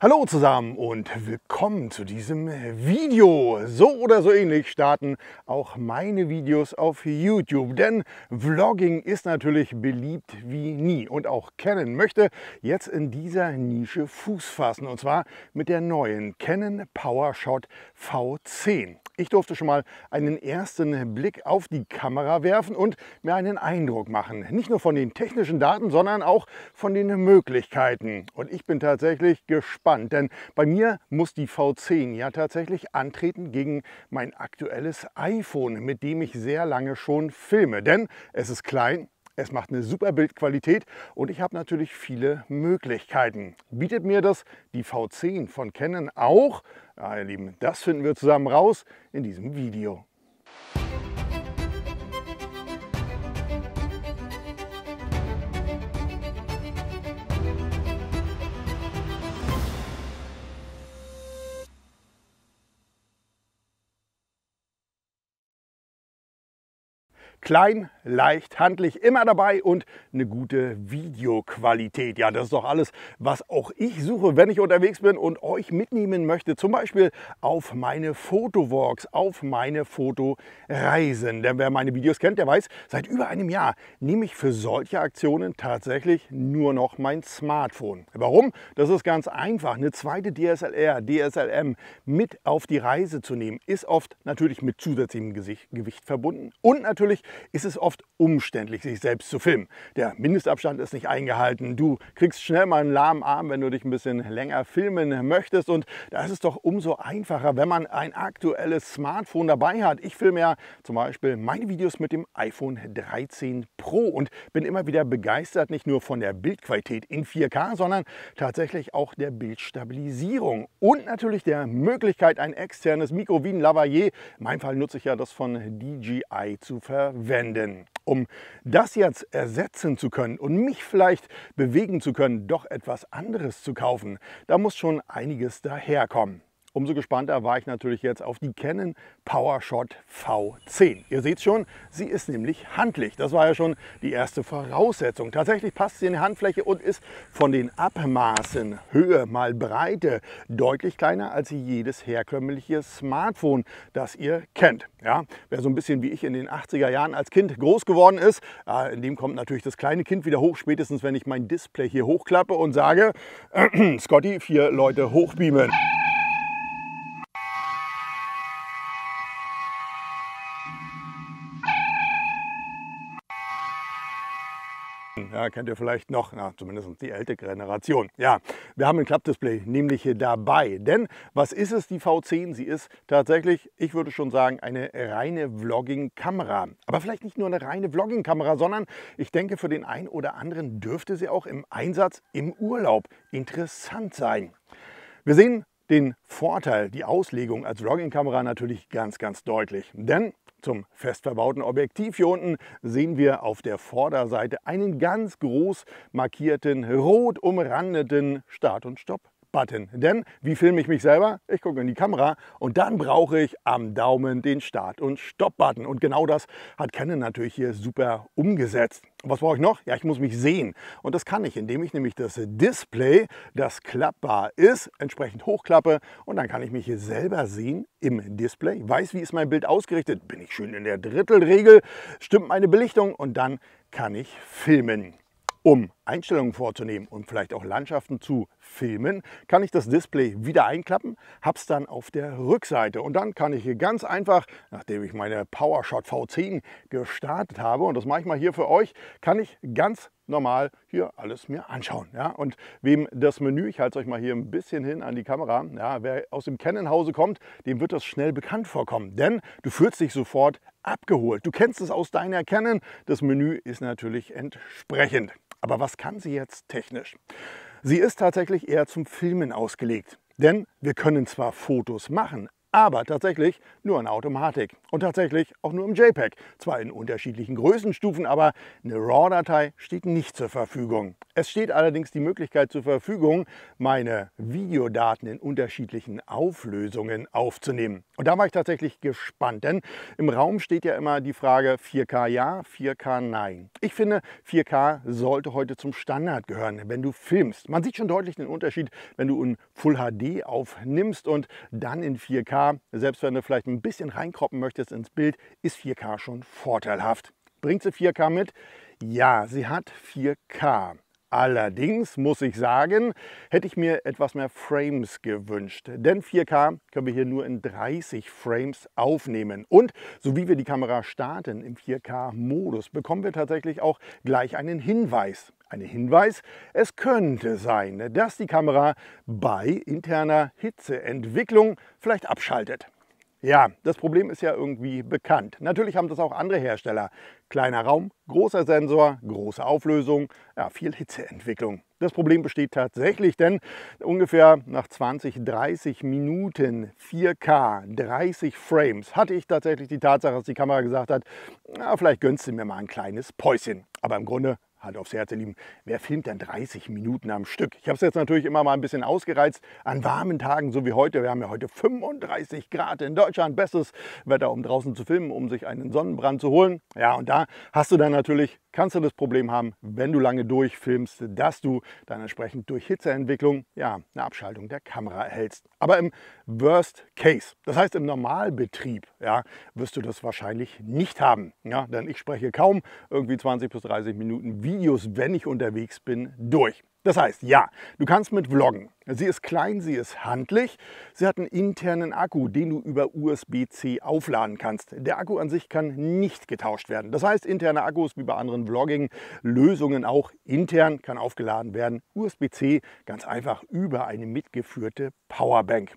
Hallo zusammen und willkommen zu diesem Video. So oder so ähnlich starten auch meine Videos auf YouTube, denn Vlogging ist natürlich beliebt wie nie und auch Canon möchte jetzt in dieser Nische Fuß fassen und zwar mit der neuen Canon PowerShot V10. Ich durfte schon mal einen ersten Blick auf die Kamera werfen und mir einen Eindruck machen. Nicht nur von den technischen Daten, sondern auch von den Möglichkeiten. Und ich bin tatsächlich gespannt, denn bei mir muss die V10 ja tatsächlich antreten gegen mein aktuelles iPhone, mit dem ich sehr lange schon filme. Denn es ist klein, es macht eine super Bildqualität und ich habe natürlich viele Möglichkeiten. Bietet mir das die V10 von Canon auch? Ja, ihr Lieben, das finden wir zusammen raus in diesem Video. Klein, leicht, handlich, immer dabei und eine gute Videoqualität. Ja, das ist doch alles, was auch ich suche, wenn ich unterwegs bin und euch mitnehmen möchte. Zum Beispiel auf meine Fotowalks, auf meine Fotoreisen. Denn wer meine Videos kennt, der weiß, seit über einem Jahr nehme ich für solche Aktionen tatsächlich nur noch mein Smartphone. Warum? Das ist ganz einfach. Eine zweite DSLR, DSLM mit auf die Reise zu nehmen, ist oft natürlich mit zusätzlichem Gewicht verbunden und natürlich ist es oft umständlich, sich selbst zu filmen. Der Mindestabstand ist nicht eingehalten. Du kriegst schnell mal einen lahmen Arm, wenn du dich ein bisschen länger filmen möchtest. Und da ist es doch umso einfacher, wenn man ein aktuelles Smartphone dabei hat. Ich filme ja zum Beispiel meine Videos mit dem iPhone 13 Pro und bin immer wieder begeistert, nicht nur von der Bildqualität in 4K, sondern tatsächlich auch der Bildstabilisierung und natürlich der Möglichkeit, ein externes Mikro wie ein Lavalier, in meinem Fall nutze ich ja das von DJI, zu verwenden wenden. Um das jetzt ersetzen zu können und mich vielleicht bewegen zu können, doch etwas anderes zu kaufen, da muss schon einiges daherkommen. Umso gespannter war ich natürlich jetzt auf die Canon PowerShot V10. Ihr seht schon, sie ist nämlich handlich. Das war ja schon die erste Voraussetzung. Tatsächlich passt sie in die Handfläche und ist von den Abmaßen Höhe mal Breite deutlich kleiner als jedes herkömmliche Smartphone, das ihr kennt. Ja, wer so ein bisschen wie ich in den 80er Jahren als Kind groß geworden ist, ah, in dem kommt natürlich das kleine Kind wieder hoch, spätestens wenn ich mein Display hier hochklappe und sage, Scotty, vier Leute hochbeamen. Ja, kennt ihr vielleicht noch, na, zumindest die ältere Generation. Ja, wir haben ein Klappdisplay nämlich hier dabei. Denn was ist es, die V10? Sie ist tatsächlich, ich würde schon sagen, eine reine Vlogging-Kamera. Aber vielleicht nicht nur eine reine Vlogging-Kamera, sondern ich denke, für den einen oder anderen dürfte sie auch im Einsatz im Urlaub interessant sein. Wir sehen den Vorteil, die Auslegung als Vlogging-Kamera natürlich ganz, ganz deutlich. Denn zum fest verbauten Objektiv hier unten sehen wir auf der Vorderseite einen ganz groß markierten, rot umrandeten Start- und Stopp. Button. Denn wie filme ich mich selber? Ich gucke in die Kamera und dann brauche ich am Daumen den Start- und Stop-Button. Und genau das hat Canon natürlich hier super umgesetzt. Was brauche ich noch? Ja, ich muss mich sehen. Und das kann ich, indem ich nämlich das Display, das klappbar ist, entsprechend hochklappe. Und dann kann ich mich hier selber sehen im Display. Weiß, wie ist mein Bild ausgerichtet? Bin ich schön in der Drittelregel? Stimmt meine Belichtung? Und dann kann ich filmen. Um Einstellungen vorzunehmen und vielleicht auch Landschaften zu filmen, kann ich das Display wieder einklappen, habe es dann auf der Rückseite und dann kann ich hier ganz einfach, nachdem ich meine PowerShot V10 gestartet habe und das mache ich mal hier für euch, kann ich ganz normal hier alles mir anschauen. Ja? Und wem das Menü, ich halte es euch mal hier ein bisschen hin an die Kamera, ja, wer aus dem Canon-Hause kommt, dem wird das schnell bekannt vorkommen, denn du fühlst dich sofort abgeholt. Du kennst es aus deiner Canon, das Menü ist natürlich entsprechend. Aber was kann sie jetzt technisch? Sie ist tatsächlich eher zum Filmen ausgelegt. Denn wir können zwar Fotos machen, aber tatsächlich nur in Automatik und tatsächlich auch nur im JPEG. Zwar in unterschiedlichen Größenstufen, aber eine RAW-Datei steht nicht zur Verfügung. Es steht allerdings die Möglichkeit zur Verfügung, meine Videodaten in unterschiedlichen Auflösungen aufzunehmen. Und da war ich tatsächlich gespannt, denn im Raum steht ja immer die Frage 4K ja, 4K nein. Ich finde, 4K sollte heute zum Standard gehören, wenn du filmst. Man sieht schon deutlich den Unterschied, wenn du in Full HD aufnimmst und dann in 4K selbst wenn du vielleicht ein bisschen reinkroppen möchtest ins Bild, ist 4K schon vorteilhaft. Bringt sie 4K mit? Ja, sie hat 4K. Allerdings muss ich sagen, hätte ich mir etwas mehr Frames gewünscht. Denn 4K können wir hier nur in 30 Frames aufnehmen. Und so wie wir die Kamera starten im 4K-Modus, bekommen wir tatsächlich auch gleich einen Hinweis. Ein Hinweis, es könnte sein, dass die Kamera bei interner Hitzeentwicklung vielleicht abschaltet. Ja, das Problem ist ja irgendwie bekannt. Natürlich haben das auch andere Hersteller. Kleiner Raum, großer Sensor, große Auflösung, ja, viel Hitzeentwicklung. Das Problem besteht tatsächlich, denn ungefähr nach 20, 30 Minuten 4K, 30 Frames, hatte ich tatsächlich die Tatsache, dass die Kamera gesagt hat, na, vielleicht gönnst du mir mal ein kleines Päuschen. Aber im Grunde Hand halt aufs Herz, ihr Lieben, wer filmt denn 30 Minuten am Stück? Ich habe es jetzt natürlich immer mal ein bisschen ausgereizt. An warmen Tagen, so wie heute, wir haben ja heute 35 Grad in Deutschland, bestes Wetter, um draußen zu filmen, um sich einen Sonnenbrand zu holen. Ja, und da hast du dann natürlich kannst du das Problem haben, wenn du lange durchfilmst, dass du dann entsprechend durch Hitzeentwicklung ja, eine Abschaltung der Kamera erhältst. Aber im Worst Case, das heißt im Normalbetrieb, ja, wirst du das wahrscheinlich nicht haben. Ja, denn ich spreche kaum irgendwie 20 bis 30 Minuten Videos, wenn ich unterwegs bin, durch. Das heißt, ja, du kannst mit vloggen. Sie ist klein, sie ist handlich. Sie hat einen internen Akku, den du über USB-C aufladen kannst. Der Akku an sich kann nicht getauscht werden. Das heißt, interne Akkus wie bei anderen Vlogging-Lösungen auch intern kann aufgeladen werden. USB-C ganz einfach über eine mitgeführte Powerbank.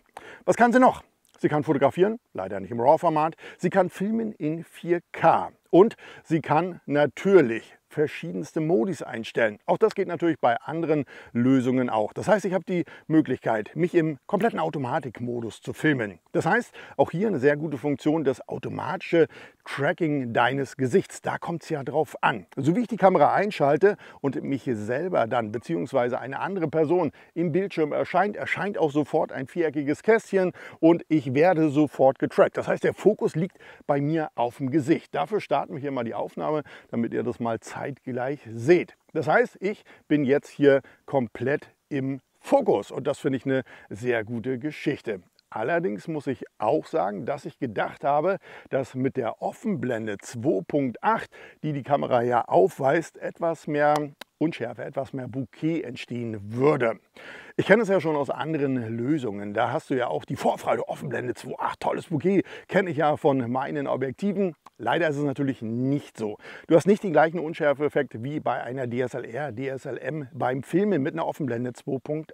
Was kann sie noch? Sie kann fotografieren, leider nicht im RAW-Format. Sie kann filmen in 4K. Und sie kann natürlich verschiedenste Modis einstellen. Auch das geht natürlich bei anderen Lösungen auch. Das heißt, ich habe die Möglichkeit, mich im kompletten Automatikmodus zu filmen. Das heißt, auch hier eine sehr gute Funktion, das automatische Tracking deines Gesichts. Da kommt es ja drauf an. So wie ich die Kamera einschalte und mich selber dann bzw. eine andere Person im Bildschirm erscheint, erscheint auch sofort ein viereckiges Kästchen und ich werde sofort getrackt. Das heißt, der Fokus liegt bei mir auf dem Gesicht. Dafür starten wir hier mal die Aufnahme, damit ihr das mal zeigt zeitgleich seht. Das heißt, ich bin jetzt hier komplett im Fokus und das finde ich eine sehr gute Geschichte. Allerdings muss ich auch sagen, dass ich gedacht habe, dass mit der Offenblende 2.8, die die Kamera ja aufweist, etwas mehr Unschärfe, etwas mehr Bouquet entstehen würde. Ich kenne es ja schon aus anderen Lösungen. Da hast du ja auch die Vorfreude Offenblende 2.8, tolles Bouquet, kenne ich ja von meinen Objektiven. Leider ist es natürlich nicht so. Du hast nicht den gleichen Unschärfeffekt wie bei einer DSLR, DSLM beim Filmen mit einer Offenblende 2.8.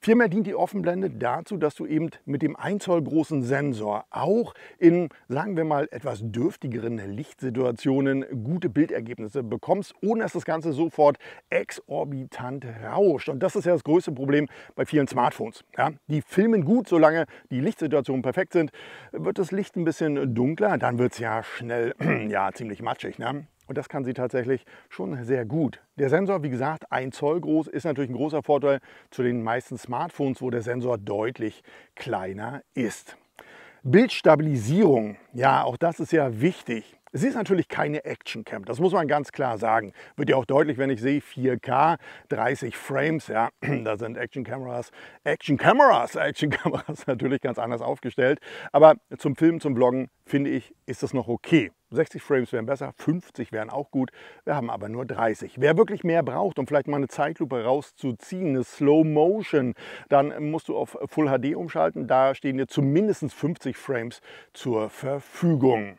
Vielmehr dient die Offenblende dazu, dass du eben mit dem 1 Zoll großen Sensor auch in, sagen wir mal, etwas dürftigeren Lichtsituationen gute Bildergebnisse bekommst, ohne dass das Ganze sofort exorbitant rauscht. Und das ist ja das größte Problem bei vielen Smartphones. Ja, die filmen gut, solange die Lichtsituationen perfekt sind. Wird das Licht ein bisschen dunkler, dann wird es ja schnell ja, ziemlich matschig. Ne? Und das kann sie tatsächlich schon sehr gut. Der Sensor, wie gesagt, ein Zoll groß, ist natürlich ein großer Vorteil zu den meisten Smartphones, wo der Sensor deutlich kleiner ist. Bildstabilisierung, ja, auch das ist ja wichtig. Es ist natürlich keine Actioncam, das muss man ganz klar sagen. Wird ja auch deutlich, wenn ich sehe 4K, 30 Frames, ja, da sind Actionkameras, Actionkameras, Actionkameras natürlich ganz anders aufgestellt. Aber zum Filmen, zum Bloggen, finde ich, ist das noch okay. 60 Frames wären besser, 50 wären auch gut, wir haben aber nur 30. Wer wirklich mehr braucht, um vielleicht mal eine Zeitlupe rauszuziehen, eine Slow Motion, dann musst du auf Full HD umschalten, da stehen dir zumindest 50 Frames zur Verfügung.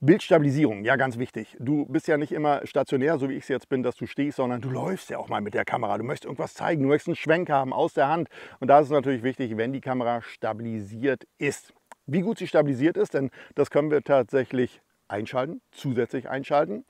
Bildstabilisierung, ja ganz wichtig. Du bist ja nicht immer stationär, so wie ich es jetzt bin, dass du stehst, sondern du läufst ja auch mal mit der Kamera. Du möchtest irgendwas zeigen, du möchtest einen Schwenk haben aus der Hand. Und da ist es natürlich wichtig, wenn die Kamera stabilisiert ist. Wie gut sie stabilisiert ist, denn das können wir tatsächlich einschalten, zusätzlich einschalten.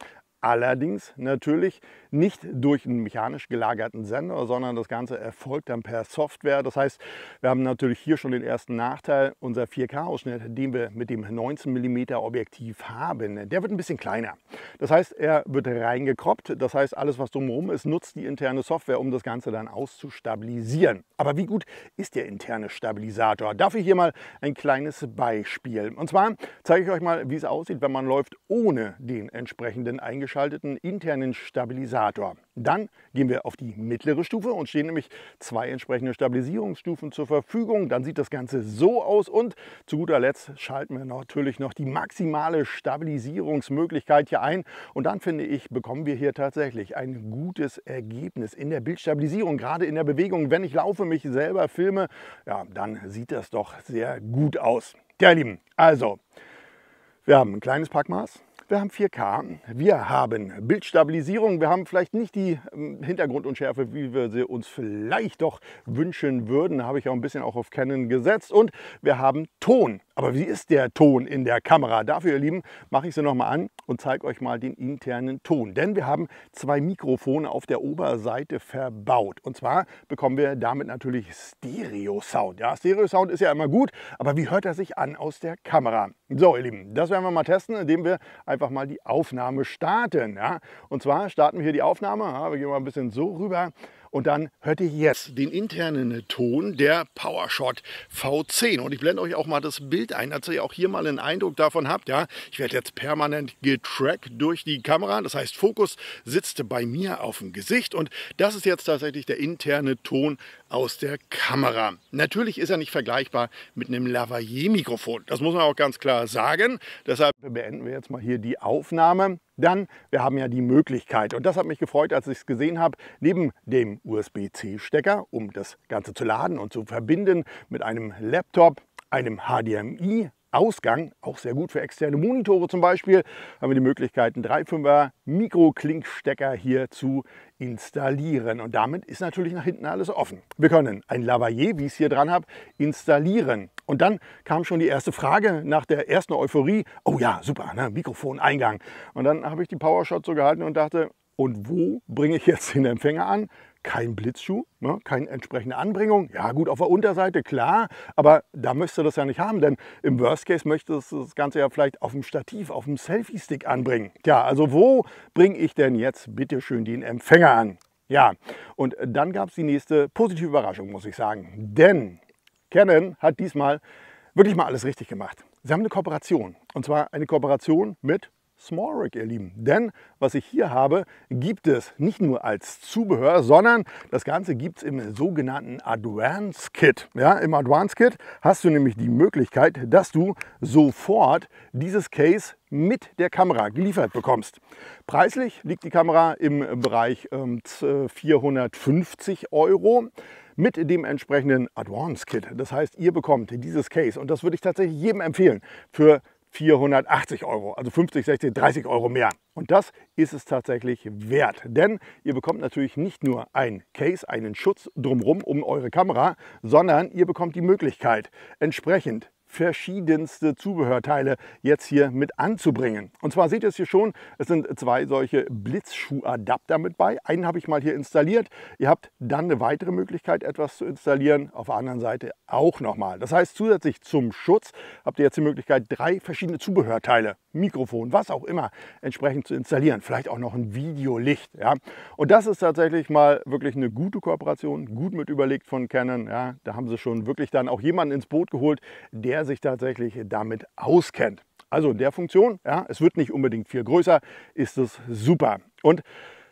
Allerdings natürlich nicht durch einen mechanisch gelagerten Sender, sondern das Ganze erfolgt dann per Software. Das heißt, wir haben natürlich hier schon den ersten Nachteil. Unser 4K-Ausschnitt, den wir mit dem 19 mm Objektiv haben, der wird ein bisschen kleiner. Das heißt, er wird reingekroppt. Das heißt, alles, was drumherum ist, nutzt die interne Software, um das Ganze dann auszustabilisieren. Aber wie gut ist der interne Stabilisator? Dafür hier mal ein kleines Beispiel. Und zwar zeige ich euch mal, wie es aussieht, wenn man läuft ohne den entsprechenden eingeschränkten eingeschalteten internen Stabilisator. Dann gehen wir auf die mittlere Stufe und stehen nämlich zwei entsprechende Stabilisierungsstufen zur Verfügung. Dann sieht das Ganze so aus und zu guter Letzt schalten wir natürlich noch die maximale Stabilisierungsmöglichkeit hier ein. Und dann finde ich, bekommen wir hier tatsächlich ein gutes Ergebnis in der Bildstabilisierung, gerade in der Bewegung. Wenn ich laufe, mich selber filme, ja, dann sieht das doch sehr gut aus. Tja, ihr Lieben, also, wir haben ein kleines Packmaß wir haben 4K, wir haben Bildstabilisierung, wir haben vielleicht nicht die ähm, Hintergrundunschärfe, wie wir sie uns vielleicht doch wünschen würden. Da habe ich auch ein bisschen auch auf Canon gesetzt. Und wir haben Ton. Aber wie ist der Ton in der Kamera? Dafür, ihr Lieben, mache ich sie nochmal an und zeige euch mal den internen Ton. Denn wir haben zwei Mikrofone auf der Oberseite verbaut. Und zwar bekommen wir damit natürlich Stereo-Sound. Ja, Stereo-Sound ist ja immer gut, aber wie hört er sich an aus der Kamera? So, ihr Lieben, das werden wir mal testen, indem wir einfach mal die Aufnahme starten. Ja? Und zwar starten wir hier die Aufnahme. Ja, wir gehen mal ein bisschen so rüber und dann hört ihr jetzt den internen Ton der PowerShot V10. Und ich blende euch auch mal das Bild ein, dass ihr auch hier mal einen Eindruck davon habt. Ja, ich werde jetzt permanent getrackt durch die Kamera. Das heißt, Fokus sitzt bei mir auf dem Gesicht. Und das ist jetzt tatsächlich der interne Ton aus der Kamera. Natürlich ist er nicht vergleichbar mit einem Lavalier-Mikrofon. Das muss man auch ganz klar sagen. Deshalb beenden wir jetzt mal hier die Aufnahme. Dann, wir haben ja die Möglichkeit, und das hat mich gefreut, als ich es gesehen habe, neben dem USB-C-Stecker, um das Ganze zu laden und zu verbinden mit einem Laptop, einem HDMI Ausgang, auch sehr gut für externe Monitore zum Beispiel, haben wir die Möglichkeit, einen 3,5er Mikro-Klinkstecker hier zu installieren. Und damit ist natürlich nach hinten alles offen. Wir können ein Lavalier, wie ich es hier dran habe, installieren. Und dann kam schon die erste Frage nach der ersten Euphorie. Oh ja, super, ne? Mikrofoneingang. Und dann habe ich die Powershot so gehalten und dachte, und wo bringe ich jetzt den Empfänger an? kein Blitzschuh, ne? keine entsprechende Anbringung. Ja gut, auf der Unterseite, klar, aber da möchtest du das ja nicht haben, denn im Worst Case möchtest du das Ganze ja vielleicht auf dem Stativ, auf dem Selfie-Stick anbringen. Tja, also wo bringe ich denn jetzt bitte schön den Empfänger an? Ja, und dann gab es die nächste positive Überraschung, muss ich sagen. Denn Canon hat diesmal wirklich mal alles richtig gemacht. Sie haben eine Kooperation. Und zwar eine Kooperation mit Small Rig, ihr Lieben. Denn was ich hier habe, gibt es nicht nur als Zubehör, sondern das Ganze gibt es im sogenannten Advance Kit. Ja, Im Advance Kit hast du nämlich die Möglichkeit, dass du sofort dieses Case mit der Kamera geliefert bekommst. Preislich liegt die Kamera im Bereich 450 ähm, Euro mit dem entsprechenden Advance Kit. Das heißt, ihr bekommt dieses Case und das würde ich tatsächlich jedem empfehlen. Für 480 Euro, also 50, 60, 30 Euro mehr. Und das ist es tatsächlich wert, denn ihr bekommt natürlich nicht nur ein Case, einen Schutz drumherum um eure Kamera, sondern ihr bekommt die Möglichkeit, entsprechend verschiedenste Zubehörteile jetzt hier mit anzubringen. Und zwar seht ihr es hier schon, es sind zwei solche Blitzschuhadapter mit bei. Einen habe ich mal hier installiert. Ihr habt dann eine weitere Möglichkeit, etwas zu installieren. Auf der anderen Seite auch nochmal. Das heißt, zusätzlich zum Schutz habt ihr jetzt die Möglichkeit, drei verschiedene Zubehörteile Mikrofon, was auch immer entsprechend zu installieren. Vielleicht auch noch ein Videolicht. Ja. Und das ist tatsächlich mal wirklich eine gute Kooperation, gut mit überlegt von Canon. Ja. Da haben sie schon wirklich dann auch jemanden ins Boot geholt, der sich tatsächlich damit auskennt. Also in der Funktion, ja, es wird nicht unbedingt viel größer, ist es super. Und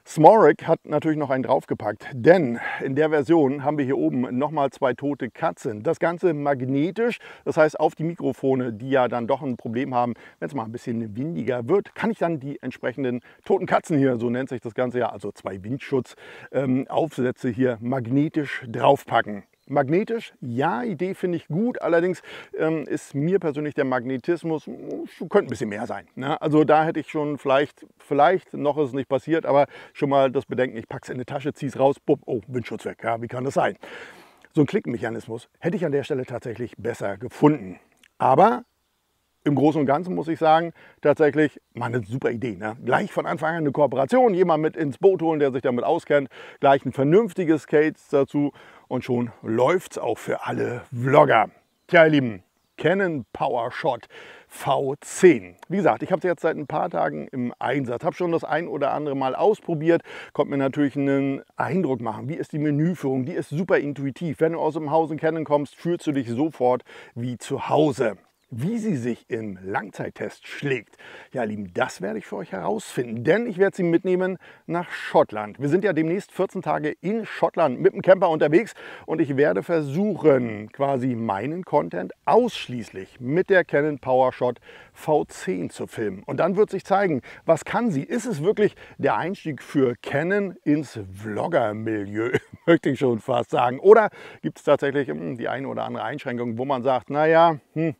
Smorek hat natürlich noch einen draufgepackt, denn in der Version haben wir hier oben nochmal zwei tote Katzen. Das Ganze magnetisch, das heißt auf die Mikrofone, die ja dann doch ein Problem haben, wenn es mal ein bisschen windiger wird, kann ich dann die entsprechenden toten Katzen hier, so nennt sich das Ganze ja, also zwei Windschutzaufsätze ähm, hier magnetisch draufpacken. Magnetisch, ja, Idee finde ich gut, allerdings ähm, ist mir persönlich der Magnetismus, könnte ein bisschen mehr sein. Ne? Also da hätte ich schon vielleicht, vielleicht, noch ist es nicht passiert, aber schon mal das Bedenken, ich packe es in die Tasche, ziehe es raus, bumm, oh, Windschutz weg, ja, wie kann das sein? So ein Klickmechanismus hätte ich an der Stelle tatsächlich besser gefunden. Aber im Großen und Ganzen muss ich sagen, tatsächlich mal eine super Idee. Ne? Gleich von Anfang an eine Kooperation, jemand mit ins Boot holen, der sich damit auskennt, gleich ein vernünftiges Skates dazu und schon läuft es auch für alle Vlogger. Tja, ihr Lieben, Canon PowerShot V10. Wie gesagt, ich habe es jetzt seit ein paar Tagen im Einsatz, habe schon das ein oder andere Mal ausprobiert, konnte mir natürlich einen Eindruck machen, wie ist die Menüführung, die ist super intuitiv. Wenn du aus dem Haus in Canon kommst, fühlst du dich sofort wie zu Hause wie sie sich im Langzeittest schlägt. Ja, Lieben, das werde ich für euch herausfinden, denn ich werde sie mitnehmen nach Schottland. Wir sind ja demnächst 14 Tage in Schottland mit dem Camper unterwegs und ich werde versuchen, quasi meinen Content ausschließlich mit der Canon PowerShot V10 zu filmen. Und dann wird sich zeigen, was kann sie? Ist es wirklich der Einstieg für Canon ins Vlogger-Milieu, möchte ich schon fast sagen? Oder gibt es tatsächlich hm, die eine oder andere Einschränkung, wo man sagt, naja, hm,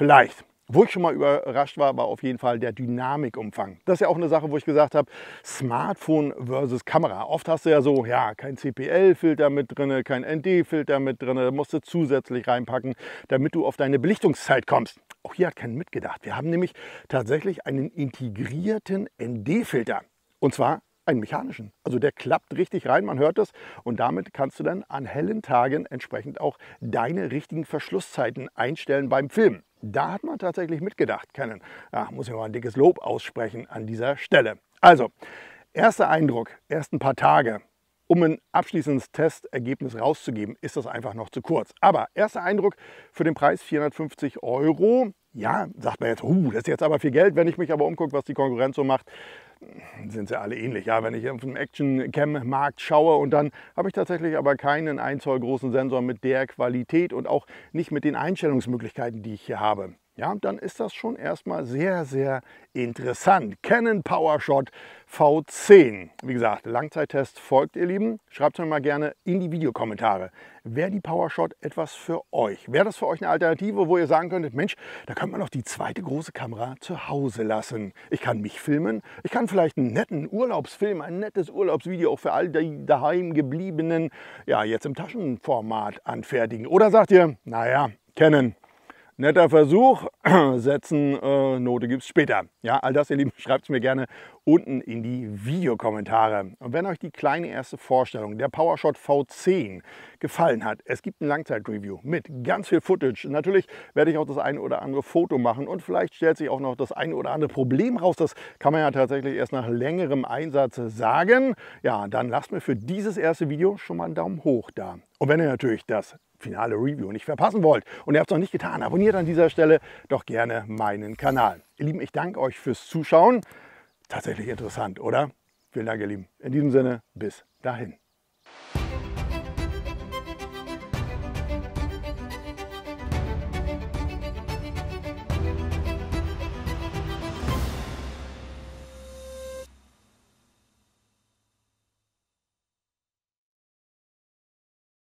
Vielleicht. Wo ich schon mal überrascht war, war auf jeden Fall der Dynamikumfang. Das ist ja auch eine Sache, wo ich gesagt habe, Smartphone versus Kamera. Oft hast du ja so, ja, kein CPL-Filter mit drin, kein ND-Filter mit drin, musst du zusätzlich reinpacken, damit du auf deine Belichtungszeit kommst. Auch hier hat keiner mitgedacht. Wir haben nämlich tatsächlich einen integrierten ND-Filter. Und zwar einen mechanischen. Also der klappt richtig rein, man hört es. Und damit kannst du dann an hellen Tagen entsprechend auch deine richtigen Verschlusszeiten einstellen beim Filmen. Da hat man tatsächlich mitgedacht, kennen. Da ah, muss ich mal ein dickes Lob aussprechen an dieser Stelle. Also, erster Eindruck, erst ein paar Tage. Um ein abschließendes Testergebnis rauszugeben, ist das einfach noch zu kurz. Aber erster Eindruck für den Preis 450 Euro ja, sagt man jetzt, huh, das ist jetzt aber viel Geld. Wenn ich mich aber umgucke, was die Konkurrenz so macht, sind sie alle ähnlich. Ja, wenn ich auf den Action-Cam-Markt schaue und dann habe ich tatsächlich aber keinen 1 Zoll großen Sensor mit der Qualität und auch nicht mit den Einstellungsmöglichkeiten, die ich hier habe ja, dann ist das schon erstmal sehr, sehr interessant. Canon PowerShot V10. Wie gesagt, Langzeittest folgt, ihr Lieben. Schreibt es mir mal gerne in die Videokommentare. Wäre die PowerShot etwas für euch? Wäre das für euch eine Alternative, wo ihr sagen könntet, Mensch, da könnte man doch die zweite große Kamera zu Hause lassen. Ich kann mich filmen. Ich kann vielleicht einen netten Urlaubsfilm, ein nettes Urlaubsvideo auch für all die daheimgebliebenen, ja, jetzt im Taschenformat anfertigen. Oder sagt ihr, naja, Canon netter Versuch, setzen, äh, Note es später. Ja, all das, ihr Lieben, schreibt es mir gerne unten in die Videokommentare. Und wenn euch die kleine erste Vorstellung der PowerShot V10 gefallen hat, es gibt ein Langzeitreview mit ganz viel Footage. Natürlich werde ich auch das eine oder andere Foto machen und vielleicht stellt sich auch noch das eine oder andere Problem raus. Das kann man ja tatsächlich erst nach längerem Einsatz sagen. Ja, dann lasst mir für dieses erste Video schon mal einen Daumen hoch da. Und wenn ihr natürlich das finale Review nicht verpassen wollt und ihr habt es noch nicht getan, abonniert an dieser Stelle doch gerne meinen Kanal. Ihr Lieben, ich danke euch fürs Zuschauen. Tatsächlich interessant, oder? Vielen Dank, ihr Lieben. In diesem Sinne, bis dahin.